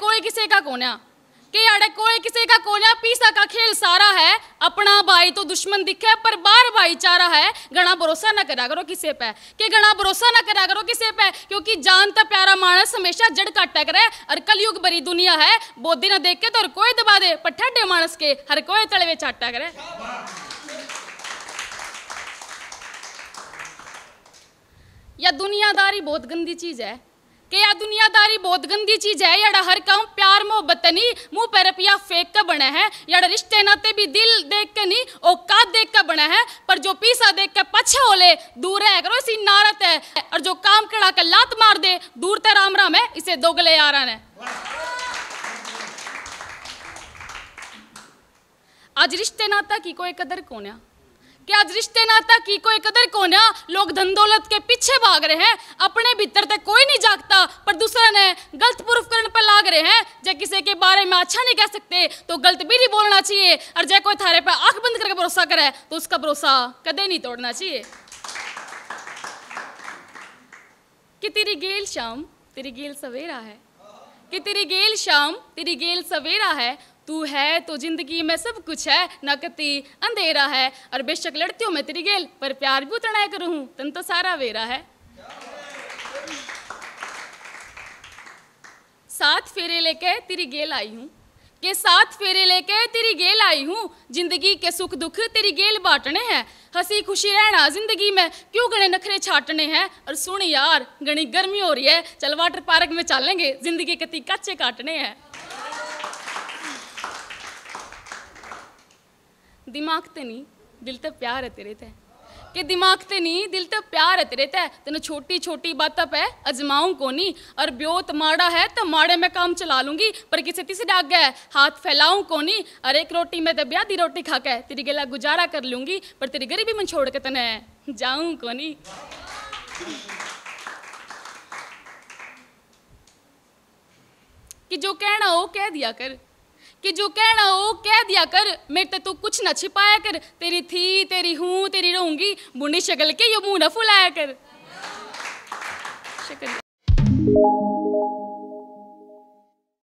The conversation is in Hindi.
कोई किसी का कोना कि अड़े कोई किसी का कोना पीसा का खेल सारा है अपना भाई तो दुश्मन दिखे पर बार भाईचारा है घना भरोसा ना करा करो किसी पे कि घना भरोसा ना करा करो किसी पे क्योंकि जान तो प्यारा मानस हमेशा जड़ का टक और कलयुग भरी दुनिया है बोधी ना देखे तो और कोई दबा दे पर ठंडे मानस के हर कोई तले चाटा करे या दुनियादारी बहुत गंदी चीज है कि यह दुनियादारी बहुत गंदी चीज है यड़ा हर काम प्यार मोहब्बत नहीं मुंह पर रपिया फेंक कर बना है यड़ा रिश्ते नाते भी दिल देख के नहीं औकात देख कर बना है पर जो पीसा देख के पछा होले दूर है करो इसी नारत है और जो काम कड़ा कर लात मार दे दूर ते राम राम है इसे दोगले यारा ने आज रिश्ते नाता की कोई कदर कौन है कि आज रिश्ते नाता की कोई कदर को ना लोग धन दौलत के पीछे भाग रहे हैं अपने भीतर तक कोई नहीं जागता पर दूसरा ने गलत प्रूफ करने पर लाग रहे हैं जब किसी के बारे में अच्छा नहीं कह सकते तो गलत भी नहीं बोलना चाहिए और जब कोई थारे पर आंख बंद करके भरोसा करे तो उसका भरोसा कदे नहीं तोड़ना चाहिए कि तेरी गेल शाम तेरी गेल सवेरा है कि तेरी गेल शाम तेरी गेल सवेरा है तू है तो जिंदगी में सब कुछ है नकती अंधेरा है और बेशक लड़ती हूँ मैं तेरी गेल पर प्यार भी उतना करूँ तन तो सारा वेरा है सात फेरे लेके तेरी गेल आई हूँ के साथ फेरे लेके तेरी गेल आई हूँ जिंदगी के सुख दुख तेरी गेल बांटने हैं हंसी खुशी रहना जिंदगी में क्यों गणे नखरे छाटने हैं और सुन यार गणी गर्मी हो रही है चल वाटर पार्क में चलेंगे जिंदगी के कच्चे काटने हैं ਦਿਮਾਗ ਤੇ ਨਹੀਂ ਦਿਲ ਤੇ ਪਿਆਰ ਹੈ ਤੇਰੇ ਤੇ ਕਿ ਦਿਮਾਗ ਤੇ ਨਹੀਂ ਦਿਲ ਤੇ ਪਿਆਰ ਹੈ ਤੇਰੇ ਤੇ ਤੈਨੂੰ ਛੋਟੀ ਛੋਟੀ ਬਾਤਾਂ ਪੈ ਅਜਮਾਉਂ ਕੋਨੀ ਅਰ ਬਿਓਤ ਮਾੜਾ ਹੈ ਤਾਂ ਮਾੜੇ ਮੈਂ ਕੰਮ ਚਲਾ ਲੂੰਗੀ ਪਰ ਕਿਸੇ ਤਿਸ ਡਾਗ ਹੈ ਹਾਥ ਫੈਲਾਉਂ ਕੋਨੀ ਅਰ ਇੱਕ ਰੋਟੀ ਮੈਂ ਤੇ ਵਿਆਹ ਦੀ ਰੋਟੀ ਖਾ ਕੇ ਤੇਰੀ ਗਲਾ ਗੁਜ਼ਾਰਾ ਕਰ ਲੂੰਗੀ ਪਰ ਤੇਰੀ ਗਰੀਬੀ ਮੈਂ ਛੋੜ ਕੇ ਤਨੇ ਜਾਉਂ ਕੋਨੀ कि जो कहना हो कह दिया कर कि जो कहना हो कह दिया कर मेरे तो तू कुछ ना छिपाया कर तेरी थी तेरी हूँ तेरी रहूंगी बुनी शक्ल के ये मुंह न फुलाया कर शुक्रिया